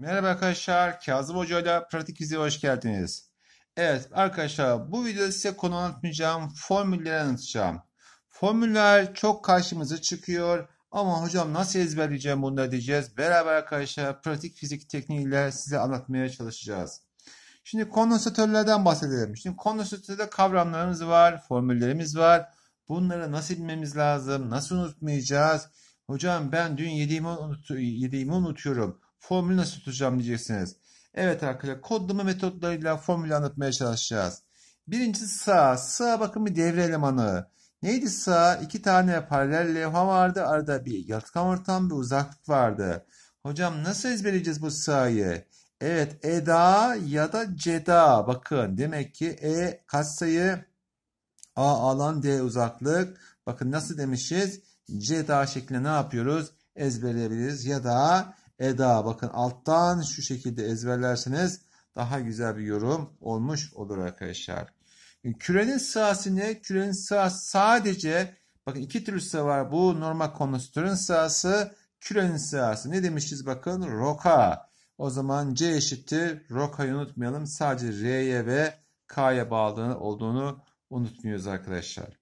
Merhaba arkadaşlar, Kazım Hoca ile Pratik Vizi'ye hoş geldiniz. Evet arkadaşlar, bu videoda size konu anlatmayacağım, formülleri anlatacağım. Formüller çok karşımıza çıkıyor ama hocam nasıl ezberleyeceğim bunları diyeceğiz. Beraber arkadaşlar pratik fizik tekniğiyle size anlatmaya çalışacağız. Şimdi kondansatörlerden bahsedelim. Şimdi kondansatörde kavramlarımız var, formüllerimiz var. Bunları nasıl bilmemiz lazım, nasıl unutmayacağız? Hocam ben dün yediğimi, unut yediğimi unutuyorum formülü nasıl tutacağım diyeceksiniz. Evet arkadaşlar kodlama metotlarıyla formülü anlatmaya çalışacağız. Birincisi sağ. Sağ bakın bir devre elemanı. Neydi sağ? İki tane paralel levha vardı. Arada bir yatkan ortam bir uzaklık vardı. Hocam nasıl ezberleyeceğiz bu sağ'yı? Evet Eda ya da Ceda. Bakın demek ki E katsayı A alan D uzaklık. Bakın nasıl demişiz? Ceda şeklinde ne yapıyoruz? Ezberleyebiliriz. Ya da eda. Bakın alttan şu şekilde ezberlerseniz daha güzel bir yorum olmuş olur arkadaşlar. Kürenin sahası ne? kürenin sahası sadece bakın iki türlü saha var. Bu normal konustörün sahası, kürenin sahası. Ne demişiz bakın? Roka. O zaman C eşittir. Roka'yı unutmayalım. Sadece R'ye ve K'ya bağlı olduğunu unutmuyoruz arkadaşlar.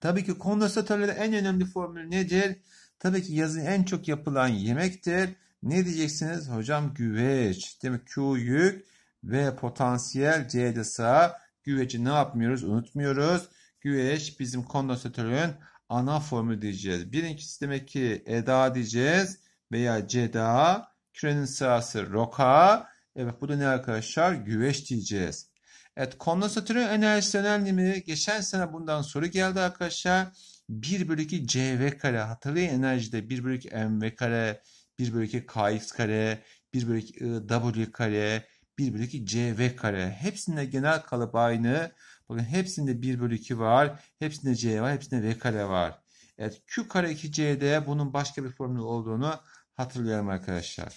Tabii ki kondansatörlerin en önemli formülü nedir? Tabii ki yazın en çok yapılan yemektir. Ne diyeceksiniz? Hocam güveç. demek mi? Q yük ve potansiyel C'de sağ. Güveci ne yapmıyoruz? Unutmuyoruz. Güveç bizim kondansatörün ana formu diyeceğiz. Birincisi demek ki Eda diyeceğiz veya Ceda. Kürenin sırası Roka. Evet bu da ne arkadaşlar? Güveç diyeceğiz. Evet kondansatörün enerjisi önemli mi? Geçen sene bundan soru geldi arkadaşlar. 1 bölü 2 cv kare hatırlayın enerjide 1 bölü 2 mv kare 1 bölü 2 kx kare 1 bölü 2 w kare 1 bölü 2 cv kare hepsinde genel kalıp aynı bakın hepsinde 1 bölü 2 var hepsinde c var hepsinde v kare var evet q kare 2 cd bunun başka bir formülü olduğunu hatırlayalım arkadaşlar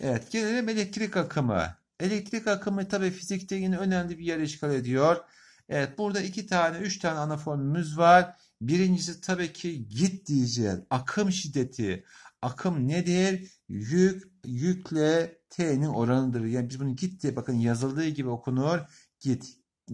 evet gelelim elektrik akımı elektrik akımı tabi fizikte yine önemli bir yer işgal ediyor evet burada iki tane üç tane ana formülümüz var Birincisi tabii ki git diyeceğiz. Akım şiddeti. Akım nedir? Yük, yükle T'nin oranıdır. Yani biz bunu git diye bakın yazıldığı gibi okunur. Git.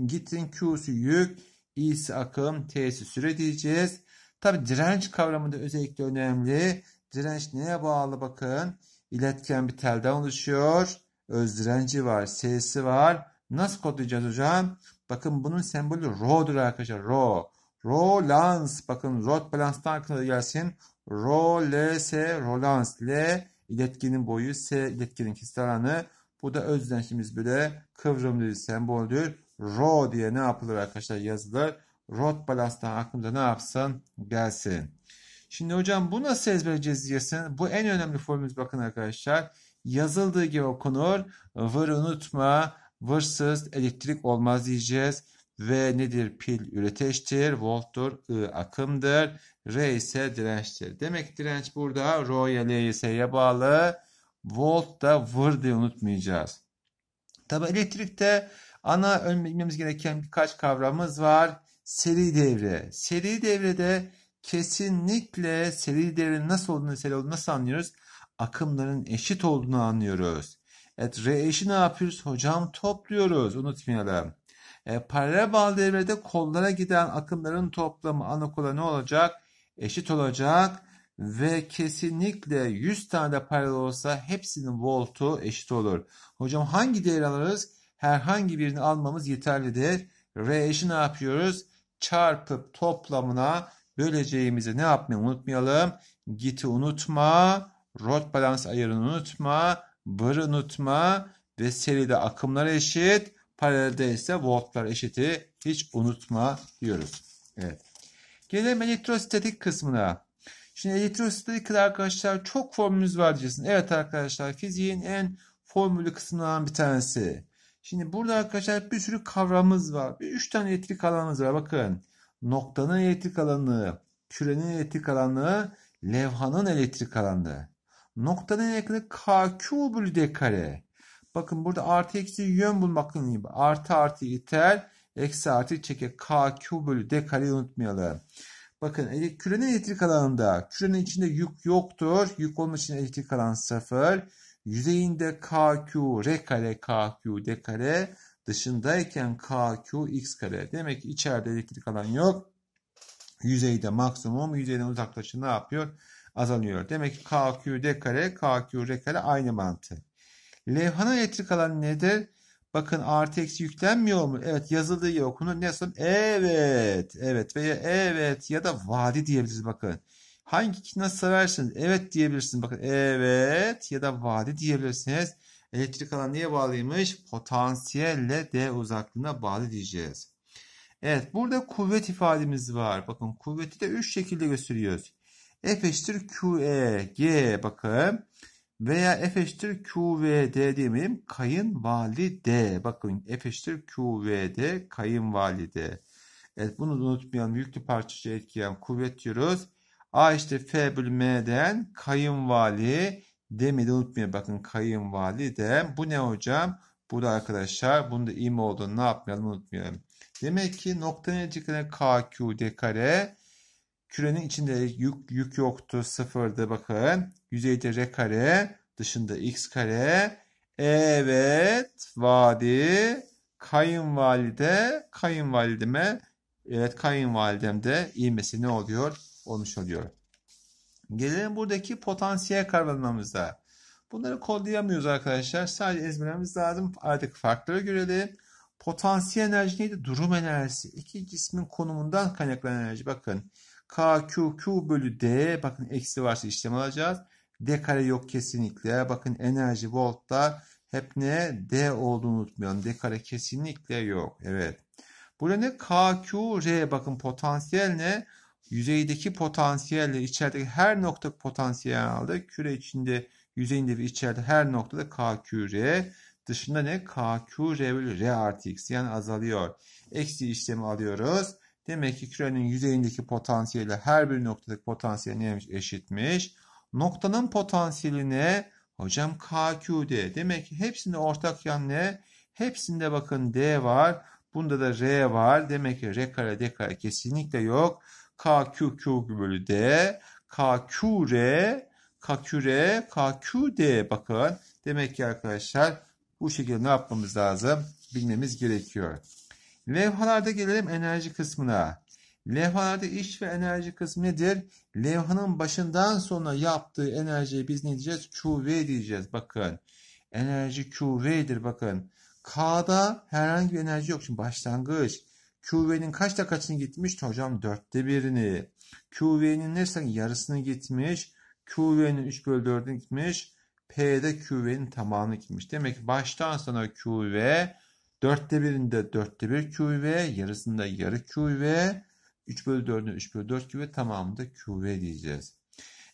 Git'in Q'su yük, İ'si akım, T'si süre diyeceğiz. Tabi direnç kavramı da özellikle önemli. Direnç neye bağlı bakın? İletken bir telden oluşuyor. Öz direnci var, S'si var. Nasıl kodlayacağız hocam? Bakın bunun sembolü Rho'dur arkadaşlar. Rho. Rolans. Bakın rod balanstan aklına gelsin. Ro, L, S, Rolans. L iletkinin boyu, S iletkinin kişisel alanı. Bu da öz denklimiz bile kıvrımlı semboldür. Ro diye ne yapılır arkadaşlar yazılır. Rod balanstan aklımda ne yapsın? Gelsin. Şimdi hocam bu nasıl ezberleyeceğiz diyesin. Bu en önemli formülümüz bakın arkadaşlar. Yazıldığı gibi okunur. Vır unutma. Vırsız elektrik olmaz diyeceğiz. V nedir? Pil üreteçtir. Volttur. I akımdır. R ise dirençtir. Demek direnç burada. R'ya L'ye S'ye bağlı. Volt da vır diye unutmayacağız. Tabi elektrikte ana ön bilmemiz gereken birkaç kavramımız var. Seri devre. Seri devrede kesinlikle seri devrenin nasıl olduğunu, seri olduğunu nasıl anlıyoruz? Akımların eşit olduğunu anlıyoruz. Evet R eşi ne yapıyoruz? Hocam topluyoruz. Unutmayalım. E, paralel bağlı devrede kollara giden akımların toplamı ana kola ne olacak? Eşit olacak ve kesinlikle 100 tane de paralel olsa hepsinin voltu eşit olur. Hocam hangi değer alırız? Herhangi birini almamız yeterlidir. R eşi ne yapıyoruz? Çarpıp toplamına böleceğimizi ne yapmayı unutmayalım. Git'i unutma, rot balans ayarını unutma, bar'ı unutma ve seride akımlar eşit Paralelde ise voltlar eşiti hiç unutma diyoruz. Evet. Gelelim elektrostatik kısmına. Şimdi elektrostatik arkadaşlar çok formülümüz var diyeceksiniz. Evet arkadaşlar fiziğin en formülü kısmından bir tanesi. Şimdi burada arkadaşlar bir sürü kavramımız var. Bir üç tane elektrik alanımız var. Bakın noktanın elektrik alanı, kürenin elektrik alanı, levhanın elektrik alanı. Noktanın elektrik KQ bölü D kare. Bakın burada artı eksi yön bulmakın gibi. Artı artı iter Eksi artı çeke KQ bölü D kareyi unutmayalım. Bakın kürenin elektrik alanında kürenin içinde yük yoktur. Yük olmak için elektrik alan sıfır. Yüzeyinde KQ R kare KQ D kare dışındayken KQ X kare. Demek ki içeride elektrik alan yok. Yüzeyde maksimum yüzeyden uzaklaşın ne yapıyor? Azalıyor. Demek ki KQ D kare KQ R kare aynı mantık. Levhana elektrik alan nedir? Bakın artı eksi yüklenmiyor mu? Evet yazıldığı yer okunur. Ne yazalım? Evet. Evet veya evet ya da vadi diyebiliriz bakın. Hangi nasıl seversiniz? Evet diyebilirsiniz. Bakın evet ya da vadi diyebilirsiniz. Elektrik alan niye bağlıymış? Potansiyelle D uzaklığına bağlı diyeceğiz. Evet burada kuvvet ifademiz var. Bakın kuvveti de 3 şekilde gösteriyoruz. F eşittir QE. G bakın veya f eşittir qvd demeyeyim kayınvalide bakın f eşittir qvd kayınvalide evet bunu da unutmayalım yüklü parçacı etkileyen kuvvet diyoruz a işte f bölü m'den kayınvali demi de unutmayın bakın kayınvalide bu ne hocam bu da arkadaşlar bunu da im olduğunu ne yapmayalım unutmayalım demek ki nokta enerji kare kqd kare Kürenin içinde yük, yük yoktu sıfırdı bakın. Yüzeyde r kare dışında x kare. Evet vadi kayınvalide kayınvalideme evet kayınvalidem de ne oluyor? Olmuş oluyor. Gelelim buradaki potansiyel kavramamıza. Bunları kodlayamıyoruz arkadaşlar. Sadece ezberlememiz lazım. Artık farkları görelim. Potansiyel enerji neydi? Durum enerjisi. İki cismin konumundan kaynaklanan enerji. Bakın K, Q, Q bölü D. Bakın eksi varsa işlem alacağız. D kare yok kesinlikle. Bakın enerji voltta hep ne? D olduğunu unutmayalım. D kare kesinlikle yok. Evet. Burada ne? K, Q, R. Bakın potansiyel ne? Yüzeydeki potansiyelle içerideki her nokta potansiyel aldı. Küre içinde yüzeyinde ve içeride her noktada K, Q, R. Dışında ne? K, Q, R bölü R artı X. Yani azalıyor. Eksi işlemi alıyoruz. Demek ki kürenin yüzeyindeki potansiyeli her bir noktadaki potansiyel neymiş eşitmiş. Noktanın potansiyeline hocam KQD. Demek ki hepsinde ortak yan ne? Hepsinde bakın D var. Bunda da R var. Demek ki R kare D kare kesinlikle yok. KQQ bölü D. KQR. KQR. KQD bakın. Demek ki arkadaşlar bu şekilde ne yapmamız lazım? Bilmemiz gerekiyor. Levhalarda gelelim enerji kısmına. Levhalarda iş ve enerji kısmı nedir? Levhanın başından sonra yaptığı enerjiyi biz ne diyeceğiz? Kuvve diyeceğiz. Bakın. Enerji kuvvedir bakın. K'da herhangi bir enerji yok. Şimdi başlangıç. Kuvvenin kaçta kaçını gitmiş? Hocam dörtte birini. Kuvvenin neyse yarısını gitmiş. Kuvvenin 3 bölü 4'ünü gitmiş. P'de kuvvenin tamamını gitmiş. Demek ki baştan sona kuvve Dörtte birinde dörtte bir QV, yarısında yarı QV, 3 bölü 4'ün 3 bölü 4 QV tamamında QV diyeceğiz.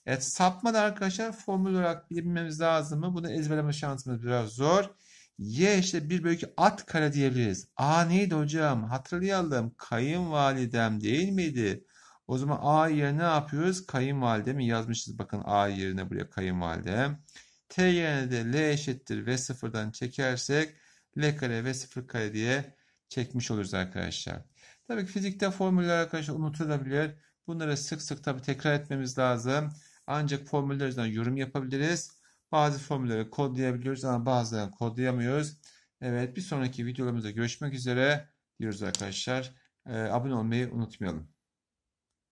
Evet sapma da arkadaşlar formül olarak bilmemiz lazım mı? Bunu ezberleme şansımız biraz zor. Y işte 1 bölü 2 at kare diyebiliriz. A neydi hocam? Hatırlayalım. Kayınvalidem değil miydi? O zaman A yerine ne yapıyoruz? Kayınvalidemi yazmışız. Bakın A yerine buraya kayınvalidem. T yerine de L eşittir ve sıfırdan çekersek L kare ve 0 kare diye çekmiş oluruz arkadaşlar. Tabii ki fizikte formüller arkadaşlar unutulabilir. Bunları sık sık tabii tekrar etmemiz lazım. Ancak formüller üzerinden yorum yapabiliriz. Bazı formülleri kodlayabiliyoruz ama bazılarını kodlayamıyoruz. Evet bir sonraki videolarımızda görüşmek üzere diyoruz arkadaşlar. Ee, abone olmayı unutmayalım.